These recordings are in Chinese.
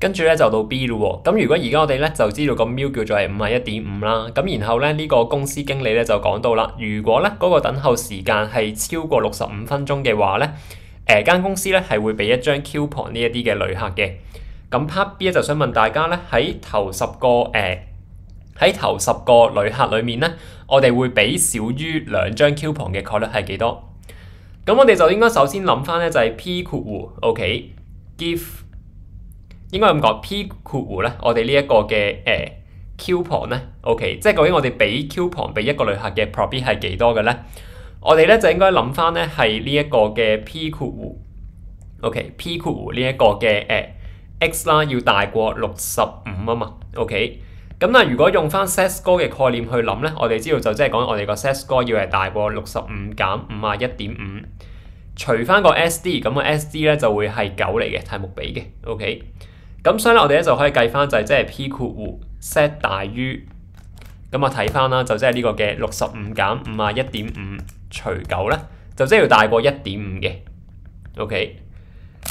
跟住咧就到 B 咯喎，咁如果而家我哋咧就知道個 mu 叫做係五係一點五啦，咁然後咧呢個公司經理咧就講到啦，如果咧嗰個等候時間係超過六十五分鐘嘅話咧，誒間公司咧係會俾一張 coupon 呢一啲嘅旅客嘅。咁 part B 咧就想問大家咧喺頭十個誒喺頭十個旅客裏面咧，我哋會俾少於兩張 coupon 嘅概率係幾多？咁我哋就應該首先諗翻咧就係 P 括弧 OK give。應該咁講，P 括弧咧，我哋呢一個嘅誒 coupon 咧，OK，即係究竟我哋俾 coupon 俾一個旅客嘅 profit 係幾多嘅咧？我哋咧就應該諗翻咧係呢一個嘅 P 括弧，OK，P 括弧呢一個嘅誒 x 啦要大過六十五啊嘛，OK。咁啊，如果用翻 SAS e 嘅概念去諗咧，我哋知道就即係講我哋個 SAS e 要係大過六十五減五啊一點五，除翻個 SD，咁個 SD 咧就會係九嚟嘅題目俾嘅，OK。咁所以咧，我哋咧就可以計翻就係即系 P 括弧 set 大於咁啊，睇翻啦，就即系呢個嘅六十五減五啊一點五除九咧，就即係要大過一點五嘅。OK，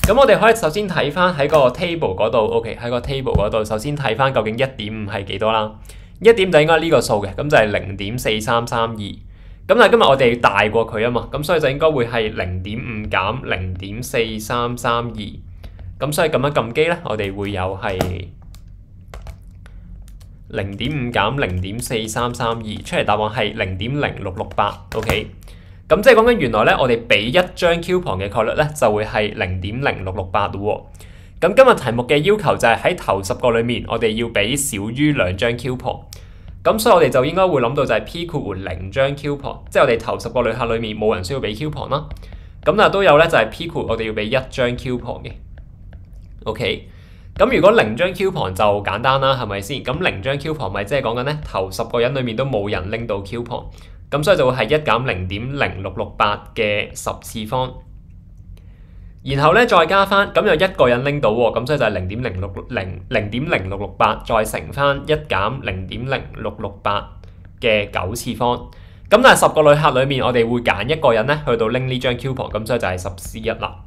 咁我哋可以首先睇翻喺個 table 嗰度。OK，喺個 table 嗰度，首先睇翻究竟一點五係幾多啦？一點就應該呢個數嘅，咁就係零點四三三二。咁但今日我哋要大過佢啊嘛，咁所以就應該會係零點五減零點四三三二。咁所以咁樣撳機咧，我哋會有係零點五減零點四三三二，出嚟答案係零點零六六八。O K，咁即係講緊原來咧，我哋俾一張 coupon 嘅概率咧，就會係零點零六六八喎。咁今日題目嘅要求就係喺頭十個裏面，我哋要俾少於兩張 coupon。咁所以我哋就應該會諗到就係 P 括弧零張 coupon，即係我哋頭十個旅客裏面冇人需要俾 coupon 啦。咁啊都有咧，就係 P 括弧我哋要俾一張 coupon 嘅。OK，咁如果零張 coupon 就簡單啦，係咪先？咁零張 coupon 咪即係講緊咧，頭十個人裏面都冇人拎到 coupon，咁所以就係一減零點零六六八嘅十次方，然後咧再加翻，咁又一個人拎到喎，咁所以就係零點零六零零點零六六八再乘翻一減零點零六六八嘅九次方，咁但係十個旅客裏面我哋會揀一個人咧去到拎呢張 coupon，咁所以就係十 C 一啦。